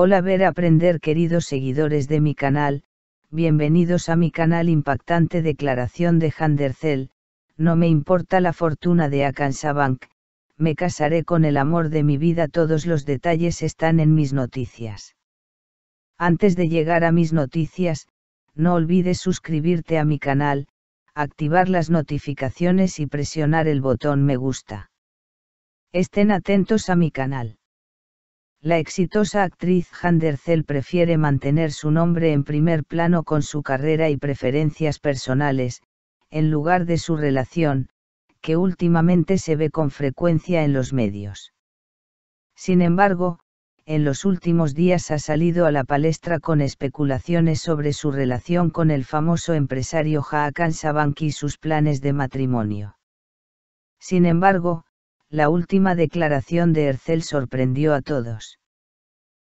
Hola ver aprender queridos seguidores de mi canal, bienvenidos a mi canal impactante declaración de Handercel, no me importa la fortuna de Akansabank, me casaré con el amor de mi vida todos los detalles están en mis noticias. Antes de llegar a mis noticias, no olvides suscribirte a mi canal, activar las notificaciones y presionar el botón me gusta. Estén atentos a mi canal la exitosa actriz Zell prefiere mantener su nombre en primer plano con su carrera y preferencias personales, en lugar de su relación, que últimamente se ve con frecuencia en los medios. Sin embargo, en los últimos días ha salido a la palestra con especulaciones sobre su relación con el famoso empresario Hakan Sabanki y sus planes de matrimonio. Sin embargo, la última declaración de Hercel sorprendió a todos.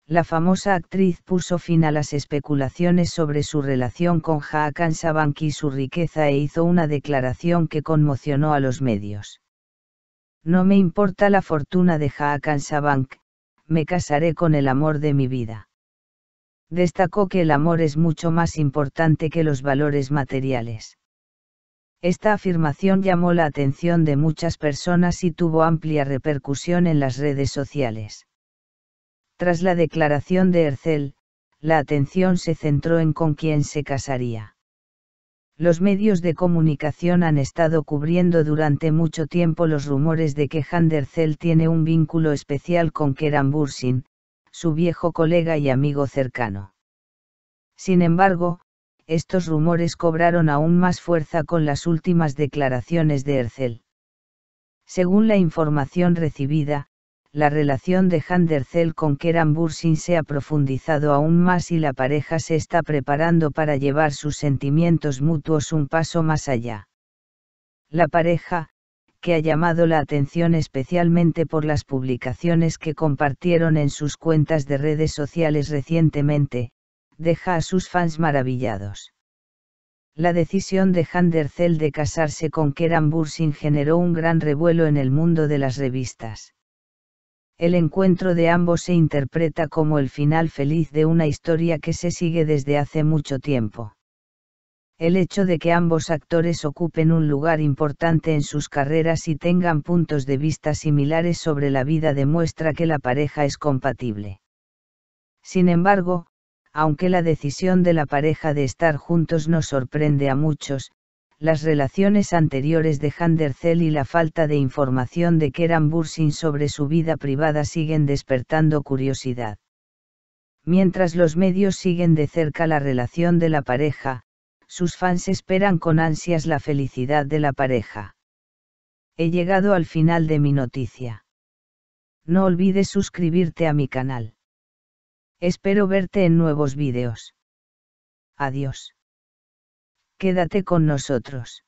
La famosa actriz puso fin a las especulaciones sobre su relación con Haakon y su riqueza e hizo una declaración que conmocionó a los medios. No me importa la fortuna de Haakon me casaré con el amor de mi vida. Destacó que el amor es mucho más importante que los valores materiales. Esta afirmación llamó la atención de muchas personas y tuvo amplia repercusión en las redes sociales. Tras la declaración de Ercel, la atención se centró en con quién se casaría. Los medios de comunicación han estado cubriendo durante mucho tiempo los rumores de que Erçel tiene un vínculo especial con Keran Bursin, su viejo colega y amigo cercano. Sin embargo, estos rumores cobraron aún más fuerza con las últimas declaraciones de Ercel. Según la información recibida, la relación de Dercel con Keran Bursin se ha profundizado aún más y la pareja se está preparando para llevar sus sentimientos mutuos un paso más allá. La pareja, que ha llamado la atención especialmente por las publicaciones que compartieron en sus cuentas de redes sociales recientemente, deja a sus fans maravillados. La decisión de Zell de casarse con Keran Bursin generó un gran revuelo en el mundo de las revistas. El encuentro de ambos se interpreta como el final feliz de una historia que se sigue desde hace mucho tiempo. El hecho de que ambos actores ocupen un lugar importante en sus carreras y tengan puntos de vista similares sobre la vida demuestra que la pareja es compatible. Sin embargo, aunque la decisión de la pareja de estar juntos no sorprende a muchos, las relaciones anteriores de Handercel y la falta de información de Keran Bursin sobre su vida privada siguen despertando curiosidad. Mientras los medios siguen de cerca la relación de la pareja, sus fans esperan con ansias la felicidad de la pareja. He llegado al final de mi noticia. No olvides suscribirte a mi canal. Espero verte en nuevos vídeos. Adiós. Quédate con nosotros.